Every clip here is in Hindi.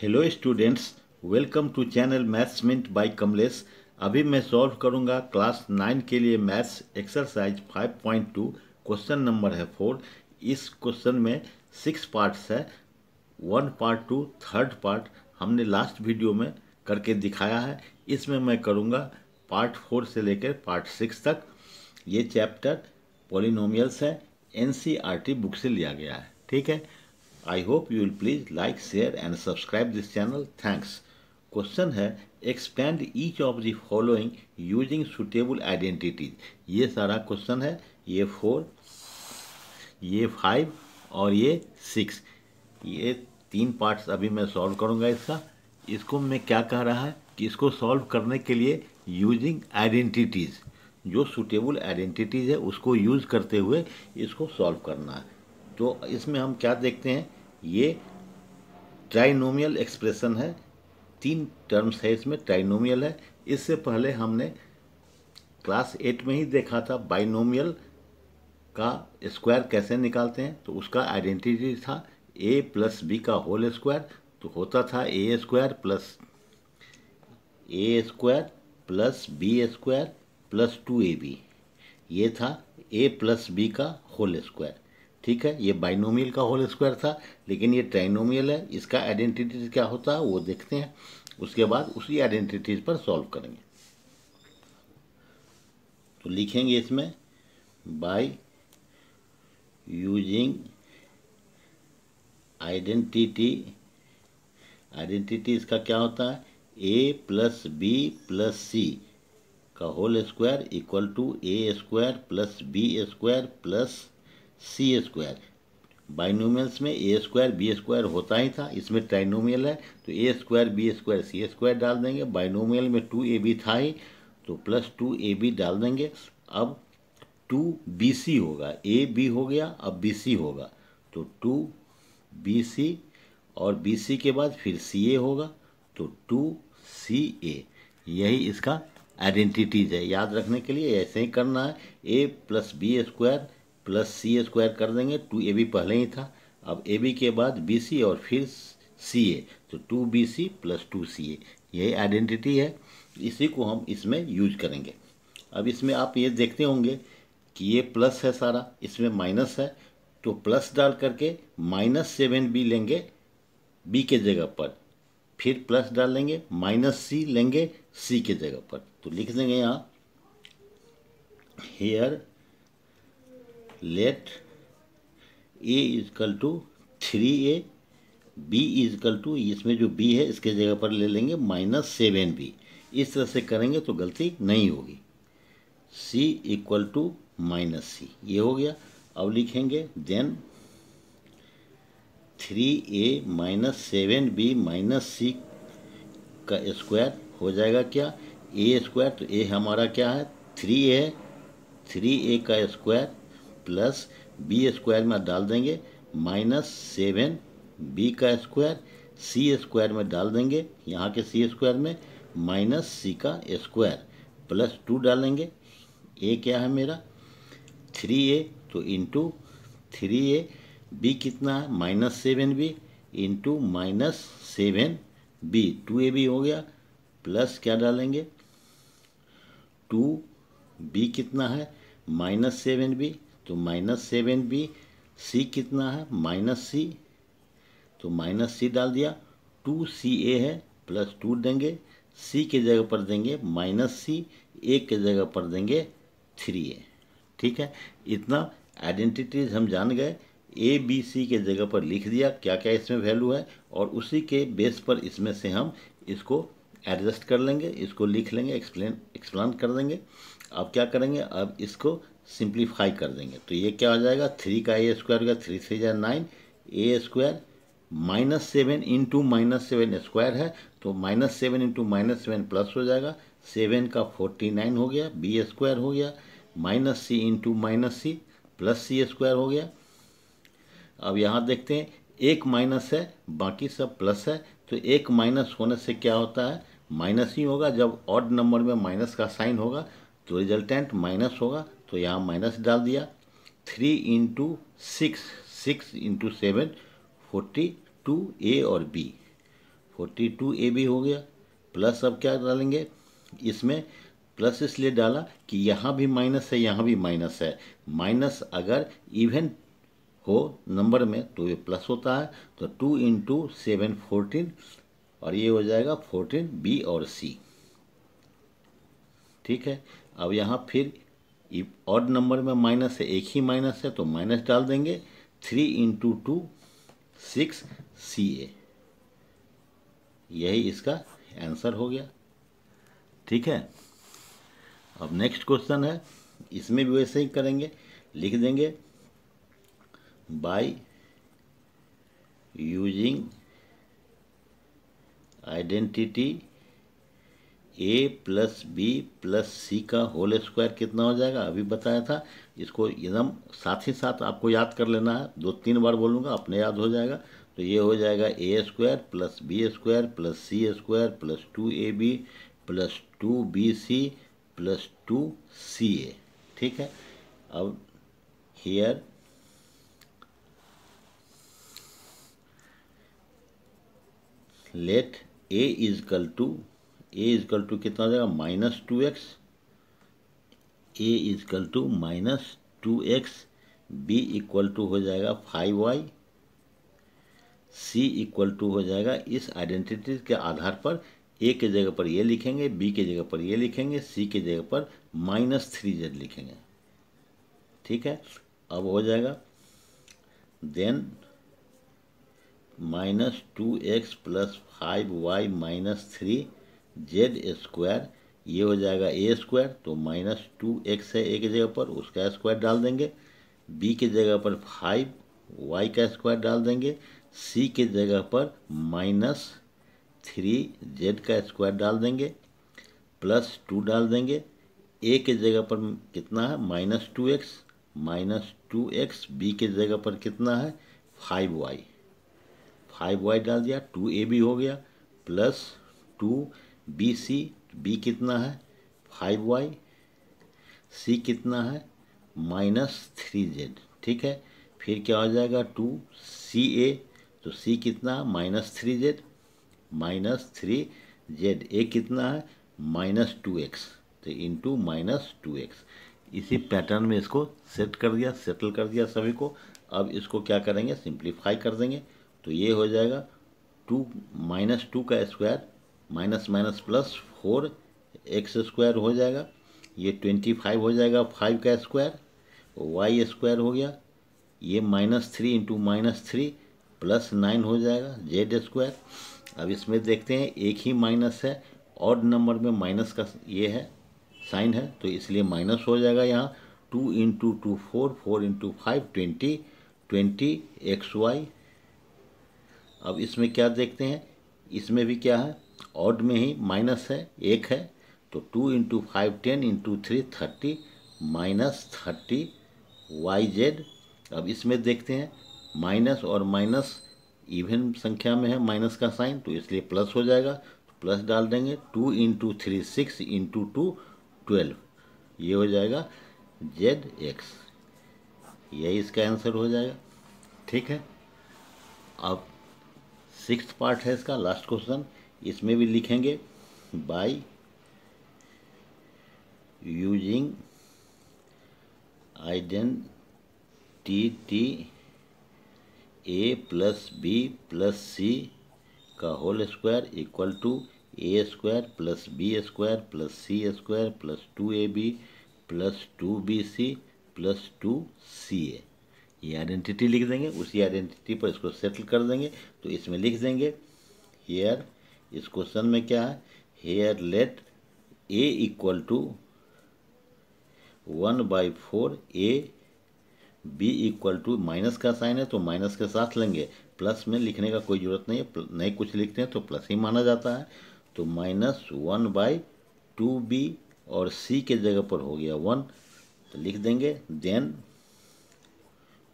hello students welcome to channel maths mint by Kamlesh अभी मैं सॉल्व करूंगा क्लास नाइन के लिए मैथ्स एक्सरसाइज 5.2 क्वेश्चन नंबर है फोर इस क्वेश्चन में सिक्स पार्ट्स है one part two third part हमने लास्ट वीडियो में करके दिखाया है इसमें मैं करूंगा पार्ट फोर से लेकर पार्ट सिक्स तक ये चैप्टर पोलिनोमियल्स है एन बुक e से लिया गया है ठीक है I hope you will please like share and subscribe this channel thanks question है expand each of the following using suitable identities ये सारा क्वेश्चन है ये फोर ये फाइव और ये सिक्स ये तीन पार्ट्स अभी मैं सॉल्व करूंगा इसका इसको मैं क्या कह रहा है कि इसको सॉल्व करने के लिए यूजिंग आइडेंटिटीज़ जो सुटेबल आइडेंटिटीज़ है उसको यूज़ करते हुए इसको सॉल्व करना है तो इसमें हम क्या देखते हैं ये ट्राइनोमियल एक्सप्रेशन है तीन टर्म्स है इसमें ट्राइनोमियल है इससे पहले हमने क्लास एट में ही देखा था बाइनोमियल का स्क्वायर कैसे निकालते हैं तो उसका आइडेंटिटी था ए प्लस बी का होल स्क्वायर तो होता था A square plus A square plus B square plus two A B ये था ए प्लस बी का होल स्क्वायर ठीक है ये बाइनोमियल का होल स्क्वायर था लेकिन ये ट्राइनोमियल है इसका आइडेंटिटीज क्या होता है वो देखते हैं उसके बाद उसी आइडेंटिटीज पर सॉल्व करेंगे तो लिखेंगे इसमें बाय यूजिंग आइडेंटिटी आइडेंटिटी इसका क्या होता है A plus B plus C का whole square equal to A square plus B square plus C square binomials में ए स्क्वायर बी स्क्वायर होता ही था इसमें ट्राइनोमियल है तो A square B square C square डाल देंगे बाइनोमियल में टू ए बी था ही तो प्लस टू ए बी डाल देंगे अब टू बी सी होगा ए बी हो गया अब बी सी होगा तो टू बी सी और बी सी के बाद फिर सी ए होगा तो टू सी ए यही इसका आइडेंटिटीज है याद रखने के लिए ऐसे ही करना है A plus B square plus C square कर देंगे टू ए बी पहले ही था अब ए बी के बाद बी सी और फिर सी ए तो two B C plus two C A यही आइडेंटिटी है इसी को हम इसमें यूज करेंगे अब इसमें आप ये देखते होंगे कि ये प्लस है सारा इसमें माइनस है तो प्लस डाल करके माइनस सेवन बी लेंगे बी के जगह पर फिर प्लस डाल लेंगे माइनस सी लेंगे सी के जगह पर तो लिख देंगे यहाँ here let A is equal to three A B is equal to इसमें जो बी है इसके जगह पर ले लेंगे माइनस सेवन बी इस तरह से करेंगे तो गलती नहीं होगी C equal to minus C ये हो गया अब लिखेंगे then three A minus seven B minus C का स्क्वायर हो जाएगा क्या ए स्क्वायर तो ए हमारा क्या है थ्री ए थ्री ए का स्क्वायर प्लस बी स्क्वायर में डाल देंगे माइनस सेवन बी का स्क्वायर सी स्क्वायर में डाल देंगे यहाँ के सी स्क्वायर में माइनस सी का स्क्वायर प्लस टू डालेंगे ए क्या है मेरा थ्री ए तो इंटू थ्री ए बी कितना है minus seven B into minus seven B two A B हो गया प्लस क्या डालेंगे टू बी कितना है माइनस सेवन बी तो माइनस सेवन बी सी कितना है माइनस सी तो माइनस सी डाल दिया टू सी ए है प्लस टू देंगे सी के जगह पर देंगे माइनस सी ए के जगह पर देंगे थ्री ए ठीक है इतना आइडेंटिटीज हम जान गए ए बी सी के जगह पर लिख दिया क्या क्या इसमें वैल्यू है और उसी के बेस पर इसमें से हम इसको एडजस्ट कर लेंगे इसको लिख लेंगे एक्सप्लेन एक्सप्लान कर देंगे अब क्या करेंगे अब इसको सिंप्लीफाई कर देंगे तो ये क्या हो जाएगा थ्री का ए स्क्वायर हो गया थ्री थ्री जै nine A square minus seven into minus seven square है तो minus seven into minus seven plus हो जाएगा सेवन का फोर्टी नाइन हो गया बी स्क्वायर हो गया minus C into minus C plus C square हो गया अब यहाँ देखते हैं एक माइनस है बाकी सब प्लस है तो एक माइनस होने से क्या होता है माइनस ही होगा जब ऑड नंबर में माइनस का साइन होगा तो रिजल्टेंट माइनस होगा तो यहाँ माइनस डाल दिया three into six six into seven forty two A और B forty two A B हो गया प्लस अब क्या डालेंगे इसमें प्लस इसलिए डाला कि यहाँ भी माइनस है यहाँ भी माइनस है माइनस अगर इवेंट हो नंबर में तो ये प्लस होता है तो टू इंटू सेवन फोर्टीन और ये हो जाएगा फोर्टीन बी और सी ठीक है अब यहाँ फिर और नंबर में माइनस है एक ही माइनस है तो माइनस डाल देंगे three into two six C A यही इसका आंसर हो गया ठीक है अब नेक्स्ट क्वेश्चन है इसमें भी वैसे ही करेंगे लिख देंगे by using identity A plus B plus C का होल स्क्वायर कितना हो जाएगा अभी बताया था इसको एकदम साथ ही साथ आपको याद कर लेना है दो तीन बार बोलूँगा अपने याद हो जाएगा तो ये हो जाएगा A square plus B square plus C square plus two A B plus two B C plus two C A ठीक है अब here let A is equal to A is equal to कितना आ जाएगा minus two x A is equal to minus two x B equal to हो जाएगा five y C equal to हो जाएगा इस आइडेंटिटी के आधार पर ए के जगह पर ये लिखेंगे बी के जगह पर ये लिखेंगे सी के जगह पर माइनस थ्री जेड लिखेंगे ठीक है अब हो जाएगा then minus two x plus five y minus three z square ये हो जाएगा ए स्क्वायर तो माइनस टू एक्स है ए की जगह पर उसका स्क्वायर डाल देंगे बी की जगह पर फाइव वाई का स्क्वायर डाल देंगे सी की जगह पर माइनस थ्री जेड का स्क्वायर डाल देंगे प्लस टू डाल देंगे ए के जगह पर कितना है minus two x minus two x B के जगह पर कितना है फाइव वाई फाइव वाई डाल दिया टू ए भी हो गया plus two B C B कितना है फाइव वाई सी कितना है माइनस थ्री जेड ठीक है फिर क्या हो जाएगा टू सी ए तो सी कितना है minus three z minus three z A कितना है माइनस टू एक्स तो इंटू माइनस टू एक्स इसी पैटर्न में इसको सेट कर दिया सेटल कर दिया सभी को अब इसको क्या करेंगे सिंप्लीफाई कर देंगे तो ये हो जाएगा टू माइनस टू का square minus minus plus four x square हो जाएगा ये ट्वेंटी फाइव हो जाएगा फाइव का स्क्वायर वाई स्क्वायर हो गया ये minus three into minus three plus nine हो जाएगा जेड स्क्वायर अब इसमें देखते हैं एक ही माइनस है और नंबर में माइनस का ये है साइन है तो इसलिए माइनस हो जाएगा यहाँ two into two four four into five twenty twenty x y अब इसमें क्या देखते हैं इसमें भी क्या है ऑड में ही माइनस है एक है तो two into five ten into three thirty minus thirty y z अब इसमें देखते हैं माइनस और माइनस इवन संख्या में है माइनस का साइन तो इसलिए प्लस हो जाएगा तो प्लस डाल देंगे two into three six into two twelve ये हो जाएगा जेड एक्स यही इसका आंसर हो जाएगा ठीक है अब सिक्स पार्ट है इसका लास्ट क्वेश्चन इसमें भी लिखेंगे by using identity A plus B plus C का whole square equal to A square plus B square plus C square plus two A B plus two B C plus two C A ये आइडेंटिटी लिख देंगे उसी आइडेंटिटी पर इसको सेटल कर देंगे तो इसमें लिख देंगे हेयर इस क्वेश्चन में क्या है here let A equal to one by four A B equal to minus का साइन है तो माइनस के साथ लेंगे प्लस में लिखने का कोई ज़रूरत नहीं है नहीं कुछ लिखते हैं तो प्लस ही माना जाता है तो minus one by two B और सी के जगह पर हो गया वन तो लिख देंगे then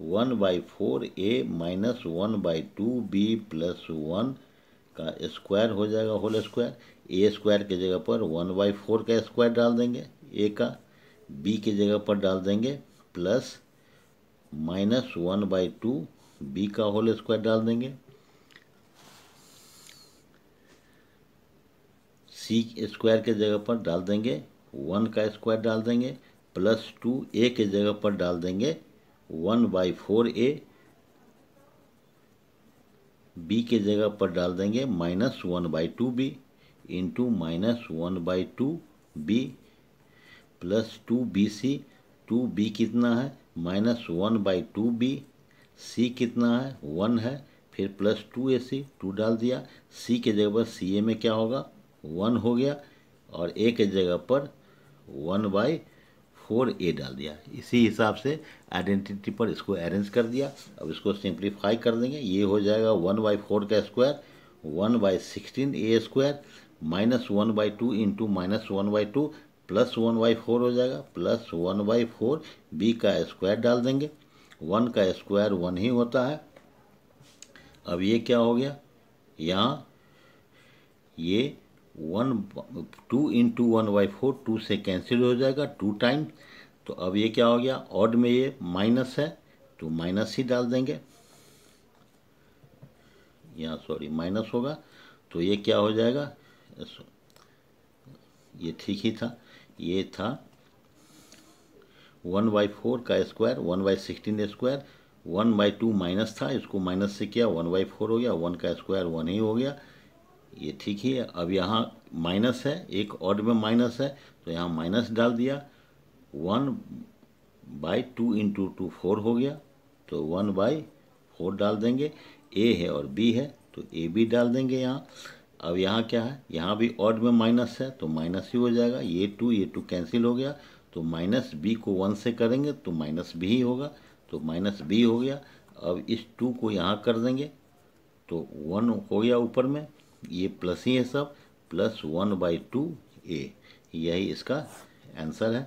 one by four A minus one by two B plus one का स्क्वायर हो जाएगा होल स्क्वायर ए स्क्वायर के जगह पर वन बाई फोर का स्क्वायर डाल देंगे ए का बी के जगह पर डाल देंगे plus minus one by two B का होल स्क्वायर डाल देंगे सी स्क्वायर के जगह पर डाल देंगे वन का स्क्वायर डाल देंगे प्लस टू ए के जगह पर डाल देंगे one by four A B के जगह पर डाल देंगे minus one by two B into minus one by two B plus two B C two B कितना है minus one by two B C कितना है वन है फिर plus two A C two डाल दिया सी के जगह पर सी ए में क्या होगा वन हो गया और ए के जगह पर वन बाई फोर ए डाल दिया इसी हिसाब से आइडेंटिटी पर इसको अरेंज कर दिया अब इसको सिंप्लीफाई कर देंगे ये हो जाएगा वन बाई फोर का square one by sixteen A square minus one by two into minus one by two plus one by four हो जाएगा plus one by four B का स्क्वायर डाल देंगे वन का स्क्वायर वन ही होता है अब ये क्या हो गया यहाँ ये one two in two one by four two से कैंसिल हो जाएगा टू टाइम तो अब ये क्या हो गया ऑड में ये माइनस है तो माइनस ही डाल देंगे यहाँ सॉरी माइनस होगा तो ये क्या हो जाएगा ये ठीक ही था ये था वन बाई फोर का square one by sixteen square one by two minus था इसको माइनस से किया वन बाई फोर हो गया वन का स्क्वायर वन ही हो गया ये ठीक ही है अब यहाँ माइनस है एक ऑड में माइनस है तो यहाँ माइनस डाल दिया one by two into two four हो गया तो वन बाई फोर डाल देंगे ए है और बी है तो ए बी डाल देंगे यहाँ अब यहाँ क्या है यहाँ भी ऑड में माइनस है तो माइनस ही हो जाएगा ये टू ये टू कैंसिल हो गया तो माइनस बी को वन से करेंगे तो माइनस बी ही होगा तो माइनस बी हो गया अब इस टू को यहाँ कर देंगे तो वन हो गया ऊपर में ये प्लस ही है सब plus one by two A यही इसका आंसर है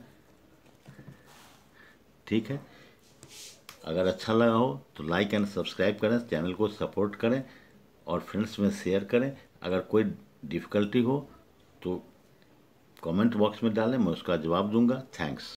ठीक है अगर अच्छा लगा हो तो लाइक एंड सब्सक्राइब करें चैनल को सपोर्ट करें और फ्रेंड्स में शेयर करें अगर कोई डिफ़िकल्टी हो तो कमेंट बॉक्स में डालें मैं उसका जवाब दूंगा थैंक्स